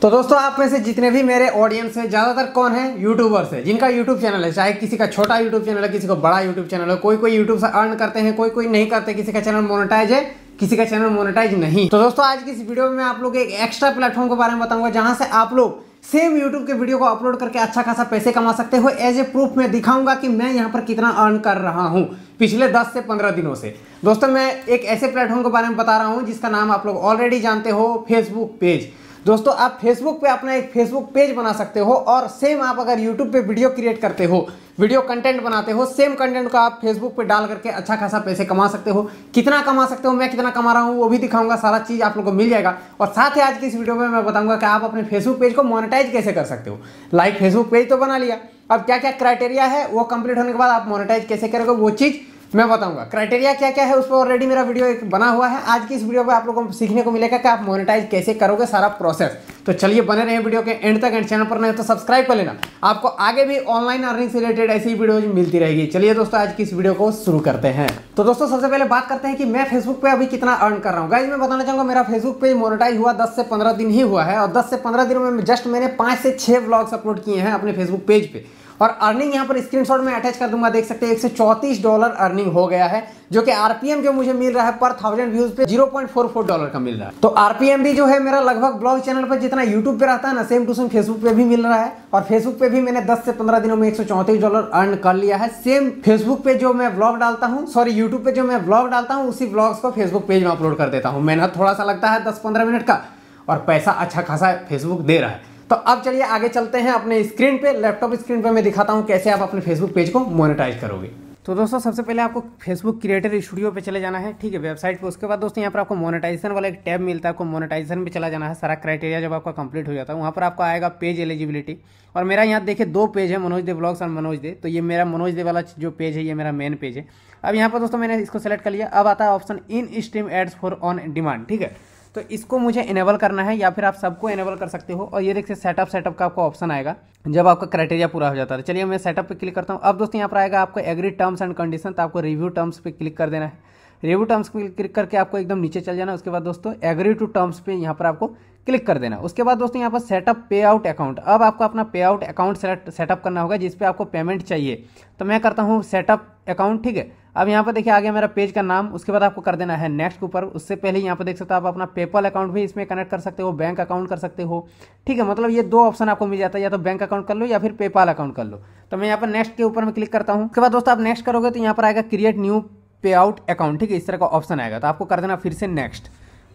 तो दोस्तों आप में से जितने भी मेरे ऑडियंस हैं ज़्यादातर कौन है यूट्यूबर्स है जिनका यूट्यूब चैनल है चाहे किसी का छोटा यूट्यूब चैनल है किसी को बड़ा यूट्यूब चैनल है कोई कोई यूट्यूब से अर्न करते हैं कोई कोई नहीं करते किसी का चैनल मोनेटाइज है किसी का चैनल मोनेटाइज नहीं तो दोस्तों आज की इस वीडियो में मैं आप लोग एक एक्स्ट्रा प्लेटफॉर्म के बारे में बताऊंगा जहाँ से आप लोग सेम यूट्यूब के वीडियो को अपलोड करके अच्छा खासा पैसे कमा सकते हो एज ए प्रूफ मैं दिखाऊंगा कि मैं यहाँ पर कितना अर्न कर रहा हूँ पिछले 10 से 15 दिनों से दोस्तों मैं एक ऐसे प्लेटफॉर्म के बारे में बता रहा हूँ जिसका नाम आप लोग ऑलरेडी जानते हो फेसबुक पेज दोस्तों आप फेसबुक पे अपना एक फेसबुक पेज बना सकते हो और सेम आप अगर यूट्यूब पे वीडियो क्रिएट करते हो वीडियो कंटेंट बनाते हो सेम कंटेंट को आप फेसबुक पे डाल करके अच्छा खासा पैसे कमा सकते हो कितना कमा सकते हो मैं कितना कमा रहा हूँ वो भी दिखाऊंगा सारा चीज़ आप लोग को मिल जाएगा और साथ ही आज की इस वीडियो में मैं बताऊंगा कि आप अपने फेसबुक पेज को मोनिटाइज कैसे कर सकते हो लाइक फेसबुक पेज तो बना लिया अब क्या क्या क्राइटेरिया है वो कंप्लीट होने के बाद आप मोनिटाइज़ कैसे करोगे वो चीज़ मैं बताऊंगा क्राइटेरिया क्या क्या है उस पर ऑलरेडी मेरा वीडियो एक बना हुआ है आज की इस वीडियो में आप लोगों को सीखने को मिलेगा कि आप मोनेटाइज कैसे करोगे सारा प्रोसेस तो चलिए बने रहे वीडियो के एंड तक एंड चैनल पर नहीं तो सब्सक्राइब कर लेना आपको आगे भी ऑनलाइन अर्निंग से रिलेटेड ऐसी वीडियो मिलती रहेगी चलिए दोस्तों आज की इस वीडियो को शुरू करते हैं तो दोस्तों सबसे पहले बात करते हैं कि मैं फेसबुक पर अभी कितना अर्न कर रहा हूँ गाइज मैं बताना चाहूंगा मेरा फेसबुक पे मोनिटाइज हुआ दस से पंद्रह दिन ही हुआ है और दस से पंद्रह दिनों में जस्ट मैंने पांच से छह ब्लॉग्स अपलोड किए हैं अपने फेसबुक पेज पर और अर्निंग यहाँ पर स्क्रीनशॉट में अटैच कर दूंगा देख सकते हैं एक चौतीस डॉलर अर्निंग हो गया है जो कि आरपीएम जो मुझे मिल रहा है पर थाउजेंड व्यूज पे 0.44 डॉलर का मिल रहा है तो आरपीएम भी जो है मेरा लगभग ब्लॉग चैनल पर जितना यूट्यूब पे रहता है ना सेम टू सेम फेसबुक पे भी मिल रहा है और फेसबुक पे भी मैंने 10 से 15 दिनों में एक डॉलर अर्न कर लिया है सेम फेसबुक पे जो मैं ब्लॉग डालता हूँ सॉरी यूट्यूब पे जो मैं ब्लॉग डालता हूँ उसी ब्लॉग्स को फेसबुक पेज में अपलोड कर देता हूँ मेहनत थोड़ा सा लगता है दस पंद्रह मिनट का और पैसा अच्छा खासा फेसबुक दे रहा है तो अब चलिए आगे चलते हैं अपने स्क्रीन पे लैपटॉप स्क्रीन पे मैं दिखाता हूँ कैसे आप अपने फेसबुक पेज को मोनेटाइज करोगे तो दोस्तों सबसे पहले आपको फेसबुक क्रिएटर स्टूडियो पे चले जाना है ठीक है वेबसाइट पे उसके बाद दोस्तों यहाँ पर आपको मोनेटाइजेशन वाला एक टैब मिलता है आपको मोनेटाइजेशन पे चला जाना है सारा क्राइटेरिया जब आपका कंप्लीट हो जाता है वहाँ पर आपको आएगा पेज एलिजिबिलिटी और मेरा यहाँ देखिए दो पेज है मनोज दे ब्लॉग्स और मनोज दे तो ये मेरा मनोज दे वाला जो पेज है ये मेरा मेन पेज है अब यहाँ पर दोस्तों मैंने इसको सेलेक्ट कर लिया अब आता है option in stream ads for on demand ठीक है तो इसको मुझे इनेबल करना है या फिर आप सबको इनेबल कर सकते हो और ये देखिए सेटअप सेटअप का आपको ऑप्शन आएगा जब आपका क्राइटेरिया पूरा हो जाता है चलिए मैं सेटअप पे क्लिक करता हूँ अब दोस्तों यहाँ पर आएगा आपको एग्री टर्म्स एंड कंडीशन तो आपको रिव्यू टर्म्स पे क्लिक कर देना है रिव्यू टर्म्स पे क्लिक करके आपको एकदम नीचे चल जाना उसके बाद दोस्तों एग्री टू टर्म्स पे यहाँ पर आपको क्लिक कर देना उसके बाद दोस्तों यहाँ पर सेटअप पे आउट अकाउंट अब आपको अपना पे आउट अकाउंट सेटअप करना होगा जिस आपको पेमेंट चाहिए तो मैं करता हूँ सेटअप अकाउंट ठीक है अब यहाँ पर देखिए आगे मेरा पेज का नाम उसके बाद आपको कर देना है नेक्स्ट के ऊपर उससे पहले यहाँ पर देख सकते हो आप अपना पेपल अकाउंट भी इसमें कनेक्ट कर सकते हो बैंक अकाउंट कर सकते हो ठीक है मतलब ये दो ऑप्शन आपको मिल जाता है या तो बैंक अकाउंट कर लो या फिर पेपाल अकाउंट कर लो तो मैं यहाँ पर नेक्स्ट के ऊपर में क्लिक करता हूँ उसके बाद दोस्तों आप नेक्स्ट करोगे तो यहाँ पर आएगा create new payout account ठीक है इस तरह का ऑप्शन आएगा तो आपको कर देना फिर से नेक्स्ट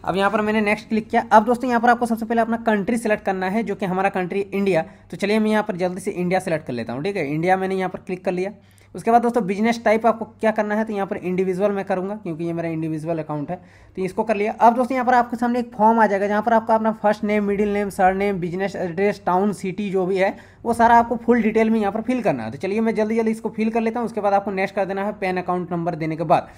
अब यहाँ पर मैंने नेक्स्ट क्लिक किया अब दोस्तों यहाँ पर आपको सबसे पहले अपना कंट्री सेलेक्ट करना है जो कि हमारा कंट्री इंडिया तो चलिए मैं यहाँ पर जल्दी से इंडिया सेलेक्ट कर लेता हूँ ठीक है इंडिया मैंने यहाँ पर क्लिक कर लिया उसके बाद दोस्तों बिजनेस टाइप आपको क्या करना है तो यहाँ पर इंडिविजुअल मैं करूँगा क्योंकि ये मेरा इंडिविजुअल अकाउंट है तो इसको कर लिया अब दोस्तों यहाँ पर आपके सामने एक फॉर्म आ जाएगा जहाँ पर आपका अपना first name middle name surname business address town city जो भी है वो सारा आपको फुल डिटेल में यहाँ पर फिल करना है तो चलिए मैं जल्दी जल्दी इसको फिल कर लेता हूँ उसके बाद आपको नेक्स्ट कर देना है पेन अकाउंट नंबर देने के बाद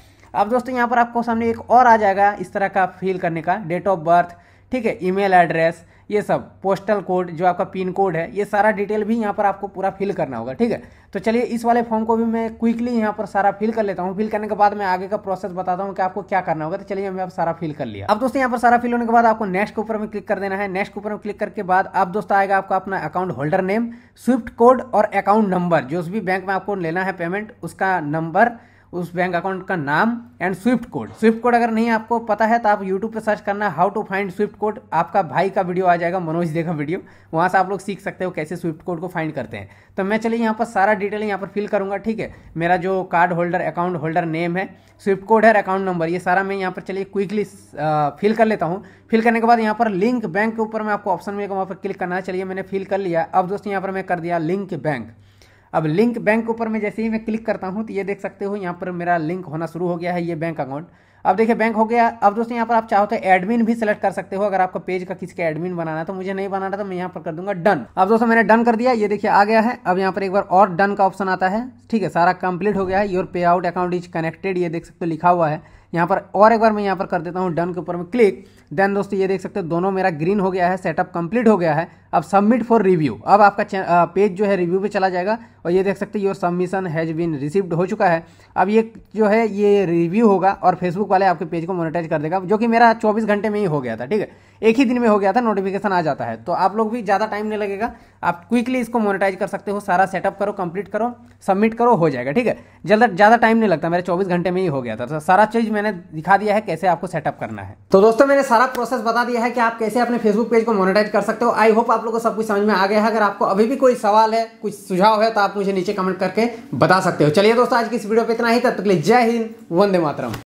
अब दोस्तों यहाँ पर आपको सामने एक और आ जाएगा इस तरह का फिल करने का डेट ऑफ बर्थ ठीक है ईमेल एड्रेस ये सब पोस्टल कोड जो आपका पिन कोड है ये सारा डिटेल भी यहाँ पर आपको पूरा फिल करना होगा ठीक है तो चलिए इस वाले फॉर्म को भी मैं क्विकली यहाँ पर सारा फिल कर लेता हूँ फिल करने के बाद मैं आगे का प्रोसेस बताता हूँ कि आपको क्या करना होगा तो चलिए मैं आप सारा फिल कर लिया अब दोस्तों यहाँ पर सारा फिल होने के बाद आपको नेक्स्ट के ऊपर में क्लिक कर देना है नेक्स्ट के ऊपर में क्लिक करके बाद अब दोस्तों आएगा आपका अपना account holder name swift code और अकाउंट नंबर जो भी बैंक में आपको लेना है पेमेंट उसका नंबर उस बैंक अकाउंट का नाम and swift code swift code अगर नहीं आपको पता है तो आप यूट्यूब पे सर्च करना how to find swift code आपका भाई का वीडियो आ जाएगा मनोज देखा वीडियो वहाँ से आप लोग सीख सकते हो कैसे स्विफ्ट कोड को फाइंड करते हैं तो मैं चलिए यहाँ पर सारा डिटेल यहाँ पर फिल करूँगा ठीक है मेरा जो card holder account holder name है स्विफ्ट कोड है अकाउंट नंबर ये सारा मैं यहाँ पर चलिए क्विकली फिल कर लेता हूँ फिल करने के बाद यहाँ पर लिंक बैंक के ऊपर मैं आपको ऑप्शन मिलेगा वहाँ पर क्लिक करना है चलिए मैंने फिल कर लिया अब दोस्तों यहाँ पर मैं कर दिया लिंक बैंक अब लिंक बैंक ऊपर में जैसे ही मैं क्लिक करता हूँ तो ये देख सकते हो यहाँ पर मेरा लिंक होना शुरू हो गया है ये बैंक अकाउंट अब देखिए बैंक हो गया अब दोस्तों यहाँ पर आप चाहो तो एडमिन भी सेलेक्ट कर सकते हो अगर आपको पेज का किसी का एडमिन बनाना है तो मुझे नहीं बनाना तो मैं यहाँ पर कर दूंगा डन अब दोस्तों मैंने डन कर दिया ये देखिए आ गया है अब यहाँ पर एक बार और डन का ऑप्शन आता है ठीक है सारा कंप्लीट हो गया है योर पे आउट अकाउंट इज कनेक्टेड ये देख सकते हो लिखा हुआ है यहाँ पर और एक बार मैं यहाँ पर कर देता हूँ डन के ऊपर में क्लिक देन दोस्तों ये देख सकते हो दोनों मेरा ग्रीन हो गया है सेटअप कंप्लीट हो गया है अब सबमिट फॉर रिव्यू अब आपका पेज जो है रिव्यू पे चला जाएगा और ये देख सकते हो your submission has been received हो चुका है अब ये जो है ये रिव्यू होगा और फेसबुक वाले आपके पेज को मोनिटाइज कर देगा जो कि मेरा चौबीस घंटे में ही हो गया था ठीक है एक ही दिन में हो गया था नोटिफिकेशन आ जाता है तो आप लोग भी ज़्यादा टाइम नहीं लगेगा आप क्विकली इसको मोनिटाइज कर सकते हो सारा सेटअप करो कंप्लीट करो सबमिट करो हो जाएगा ठीक है जल्द ज़्यादा टाइम नहीं लगता मेरे चौबीस घंटे में ही हो गया था तो सारा चीज़ मैंने दिखा दिया है कैसे आपको सेटअप करना है तो दोस्तों मैंने सारा प्रोसेस बता दिया है कि आप कैसे अपने फेसबुक पेज को मोनिटाइज कर सकते हो आई होप आप लोग को सब कुछ समझ में आ गया है अगर आपको अभी भी कोई सवाल है कुछ सुझाव है तो आप मुझे नीचे कमेंट करके बता सकते हो चलिए दोस्तों आज की इस वीडियो पर इतना ही तब तक जय हिंद वंदे मातरम